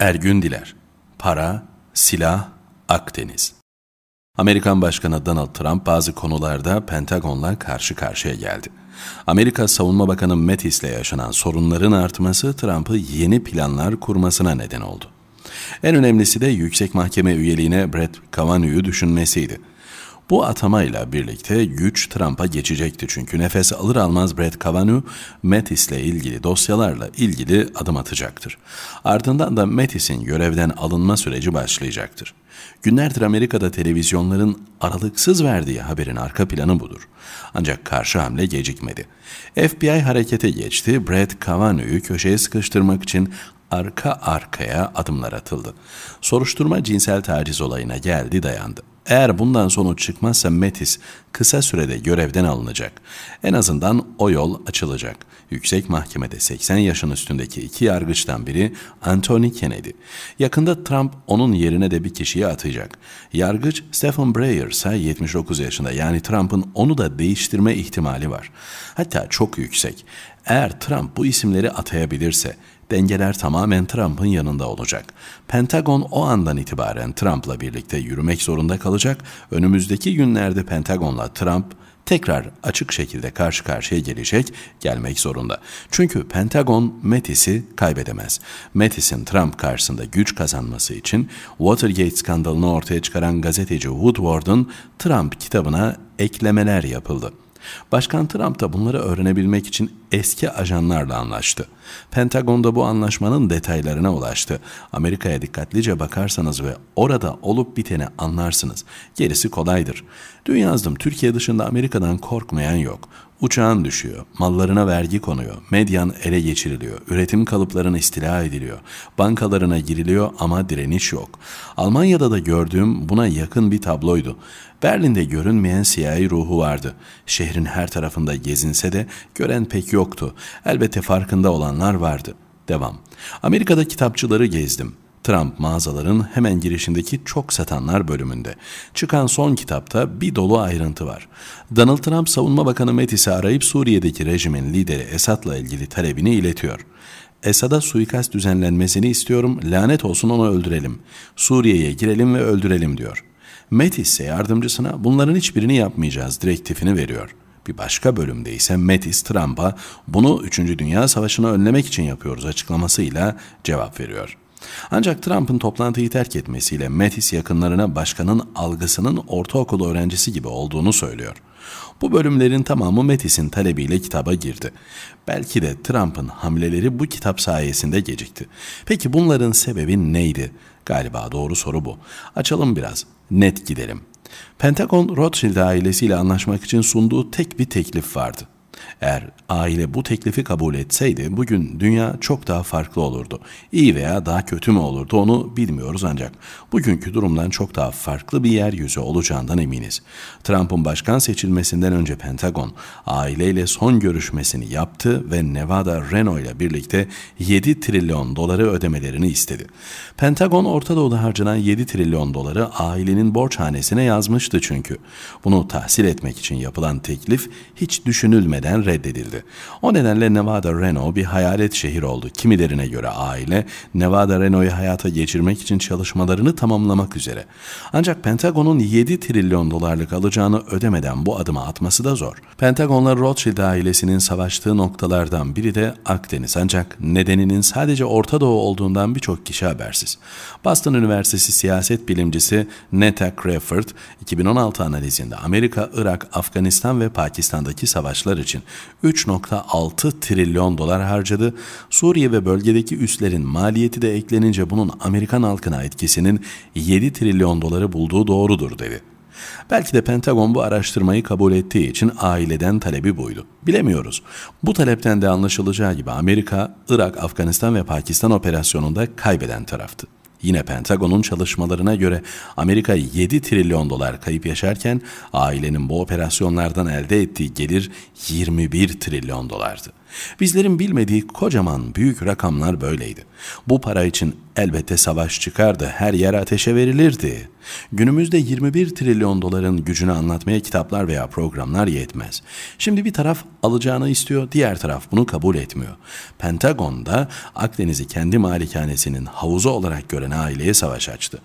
Ergün Diler Para, Silah, Akdeniz Amerikan Başkanı Donald Trump bazı konularda Pentagon'la karşı karşıya geldi. Amerika Savunma Bakanı Mattis'le yaşanan sorunların artması Trump'ı yeni planlar kurmasına neden oldu. En önemlisi de yüksek mahkeme üyeliğine Brett Kavanaugh'u düşünmesiydi. Bu atamayla birlikte güç Trump'a geçecekti çünkü nefes alır almaz Brett Kavanaugh, Mattis'le ilgili dosyalarla ilgili adım atacaktır. Ardından da Mattis'in görevden alınma süreci başlayacaktır. Günlerdir Amerika'da televizyonların aralıksız verdiği haberin arka planı budur. Ancak karşı hamle gecikmedi. FBI harekete geçti, Brett Kavanaugh'u köşeye sıkıştırmak için arka arkaya adımlar atıldı. Soruşturma cinsel taciz olayına geldi dayandı. Eğer bundan sonuç çıkmazsa Metis kısa sürede görevden alınacak. En azından o yol açılacak. Yüksek Mahkemede 80 yaşın üstündeki iki yargıçtan biri Anthony Kennedy. Yakında Trump onun yerine de bir kişiyi atayacak. Yargıç Stephen Breyer ise 79 yaşında yani Trump'ın onu da değiştirme ihtimali var. Hatta çok yüksek. Eğer Trump bu isimleri atayabilirse Dengeler tamamen Trump'ın yanında olacak. Pentagon o andan itibaren Trump'la birlikte yürümek zorunda kalacak. Önümüzdeki günlerde Pentagon'la Trump tekrar açık şekilde karşı karşıya gelecek, gelmek zorunda. Çünkü Pentagon Mattis'i kaybedemez. Mattis'in Trump karşısında güç kazanması için Watergate skandalını ortaya çıkaran gazeteci Woodward'ın Trump kitabına eklemeler yapıldı. Başkan Trump da bunları öğrenebilmek için eski ajanlarla anlaştı. Pentagon'da bu anlaşmanın detaylarına ulaştı. Amerika'ya dikkatlice bakarsanız ve orada olup biteni anlarsınız. Gerisi kolaydır. Dün yazdım Türkiye dışında Amerika'dan korkmayan yok. Uçağın düşüyor, mallarına vergi konuyor, medyan ele geçiriliyor, üretim kalıplarına istila ediliyor, bankalarına giriliyor ama direniş yok. Almanya'da da gördüğüm buna yakın bir tabloydu. Berlin'de görünmeyen siyahi ruhu vardı. Şehrin her tarafında gezinse de gören pek yoktu. Elbette farkında olanlar vardı. Devam. Amerika'da kitapçıları gezdim. Trump mağazaların hemen girişindeki çok satanlar bölümünde. Çıkan son kitapta bir dolu ayrıntı var. Donald Trump Savunma Bakanı Mattis'i arayıp Suriye'deki rejimin lideri Esad'la ilgili talebini iletiyor. Esad'a suikast düzenlenmesini istiyorum, lanet olsun onu öldürelim. Suriye'ye girelim ve öldürelim diyor. Metis ise yardımcısına bunların hiçbirini yapmayacağız direktifini veriyor. Bir başka bölümde ise Metis Trump'a bunu 3. Dünya Savaşı'nı önlemek için yapıyoruz açıklamasıyla cevap veriyor. Ancak Trump'ın toplantıyı terk etmesiyle Mattis yakınlarına başkanın algısının ortaokul öğrencisi gibi olduğunu söylüyor. Bu bölümlerin tamamı Mattis'in talebiyle kitaba girdi. Belki de Trump'ın hamleleri bu kitap sayesinde gecikti. Peki bunların sebebi neydi? Galiba doğru soru bu. Açalım biraz. Net gidelim. Pentagon Rothschild ailesiyle anlaşmak için sunduğu tek bir teklif vardı. Eğer aile bu teklifi kabul etseydi bugün dünya çok daha farklı olurdu. İyi veya daha kötü mü olurdu onu bilmiyoruz ancak bugünkü durumdan çok daha farklı bir yeryüzü olacağından eminiz. Trump'ın başkan seçilmesinden önce Pentagon aileyle son görüşmesini yaptı ve Nevada Reno ile birlikte 7 trilyon doları ödemelerini istedi. Pentagon Orta Doğu'da harcanan 7 trilyon doları ailenin borçhanesine yazmıştı çünkü. Bunu tahsil etmek için yapılan teklif hiç düşünülmeden acilen reddedildi. O nedenle Nevada Reno bir hayalet şehir oldu. Kimilerine göre aile Nevada Reno'yu hayata geçirmek için çalışmalarını tamamlamak üzere. Ancak Pentagon'un 7 trilyon dolarlık alacağını ödemeden bu adımı atması da zor. Pentagon'la Rothschild ailesinin savaştığı noktalardan biri de Akdeniz ancak nedeninin sadece Orta Doğu olduğundan birçok kişi habersiz. Boston Üniversitesi siyaset bilimcisi Neta Crawford 2016 analizinde Amerika, Irak, Afganistan ve Pakistan'daki savaşlar için için 3.6 trilyon dolar harcadı. Suriye ve bölgedeki üslerin maliyeti de eklenince bunun Amerikan halkına etkisinin 7 trilyon doları bulduğu doğrudur dedi. Belki de Pentagon bu araştırmayı kabul ettiği için aileden talebi buydu. Bilemiyoruz. Bu talepten de anlaşılacağı gibi Amerika, Irak, Afganistan ve Pakistan operasyonunda kaybeden taraftı. Yine Pentagon'un çalışmalarına göre Amerika 7 trilyon dolar kayıp yaşarken ailenin bu operasyonlardan elde ettiği gelir 21 trilyon dolardı. Bizlerin bilmediği kocaman büyük rakamlar böyleydi. Bu para için elbette savaş çıkardı, her yer ateşe verilirdi. Günümüzde 21 trilyon doların gücünü anlatmaya kitaplar veya programlar yetmez. Şimdi bir taraf alacağını istiyor, diğer taraf bunu kabul etmiyor. Pentagon'da Akdeniz'i kendi malikanesinin havuzu olarak gören aileye savaş açtı.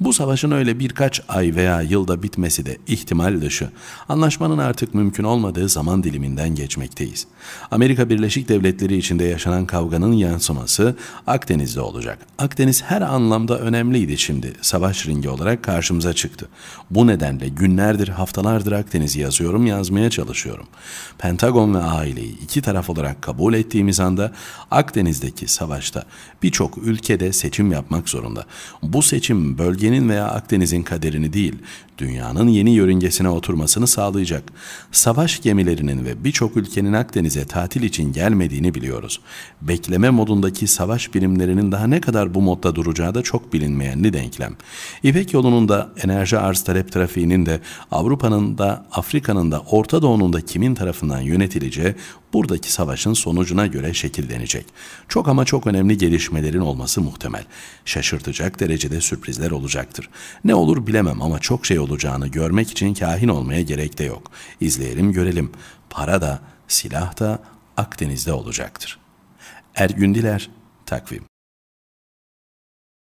Bu savaşın öyle birkaç ay veya yılda bitmesi de ihtimal dışı. Anlaşmanın artık mümkün olmadığı zaman diliminden geçmekteyiz. Amerika bir Birleşik Devletleri içinde yaşanan kavganın yansıması Akdeniz'de olacak. Akdeniz her anlamda önemliydi şimdi. Savaş ringi olarak karşımıza çıktı. Bu nedenle günlerdir, haftalardır Akdeniz'i yazıyorum, yazmaya çalışıyorum. Pentagon ve aileyi iki taraf olarak kabul ettiğimiz anda Akdeniz'deki savaşta birçok ülkede seçim yapmak zorunda. Bu seçim bölgenin veya Akdeniz'in kaderini değil, dünyanın yeni yörüngesine oturmasını sağlayacak. Savaş gemilerinin ve birçok ülkenin Akdeniz'e tatil için için gelmediğini biliyoruz. Bekleme modundaki savaş birimlerinin daha ne kadar bu modda duracağı da çok bilinmeyenli denklem. İpek yolunun da enerji arz talep trafiğinin de Avrupa'nın da Afrika'nın da Orta Doğu'nun da kimin tarafından yönetileceği buradaki savaşın sonucuna göre şekillenecek. Çok ama çok önemli gelişmelerin olması muhtemel. Şaşırtacak derecede sürprizler olacaktır. Ne olur bilemem ama çok şey olacağını görmek için kahin olmaya gerek de yok. İzleyelim görelim. Para da, silah da, Akdeniz'de olacaktır. Ergün Diler, Takvim